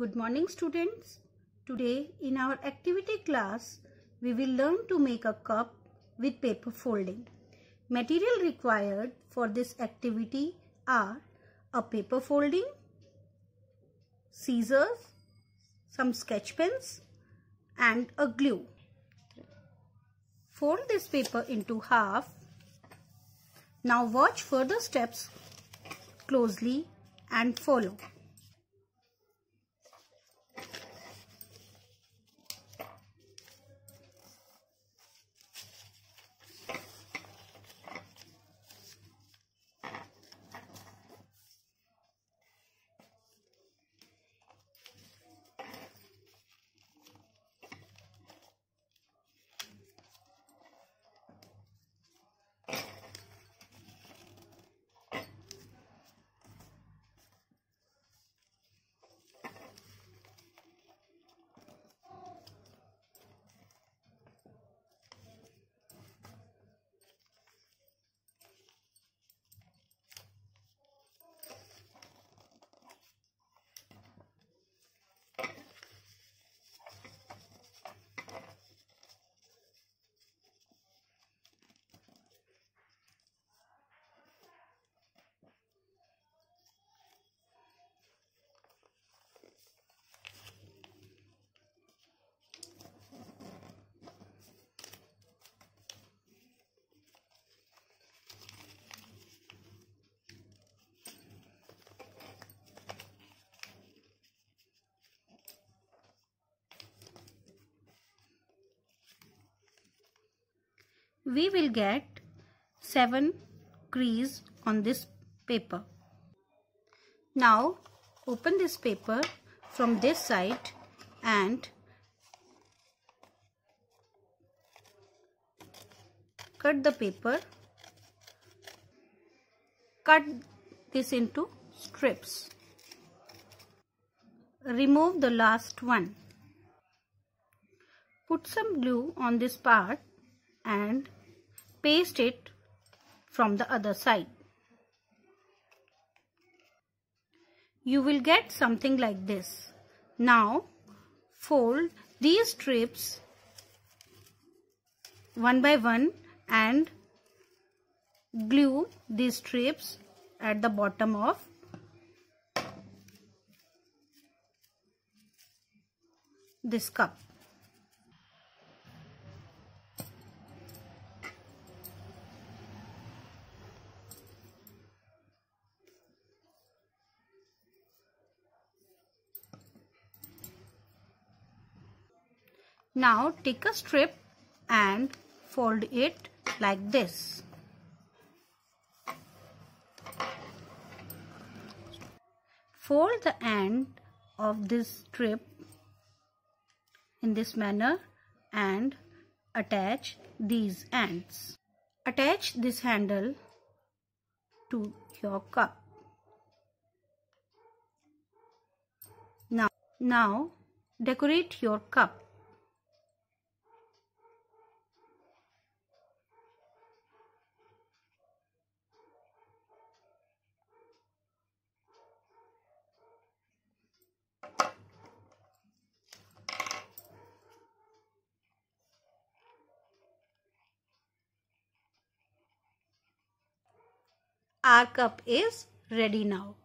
Good morning students. Today in our activity class, we will learn to make a cup with paper folding. Material required for this activity are a paper folding, scissors, some sketch pens and a glue. Fold this paper into half. Now watch further steps closely and follow. we will get 7 crease on this paper. Now open this paper from this side and cut the paper. Cut this into strips. Remove the last one. Put some glue on this part and paste it from the other side. You will get something like this. Now fold these strips one by one and glue these strips at the bottom of this cup. Now take a strip and fold it like this. Fold the end of this strip in this manner and attach these ends. Attach this handle to your cup. Now, now decorate your cup. our cup is ready now.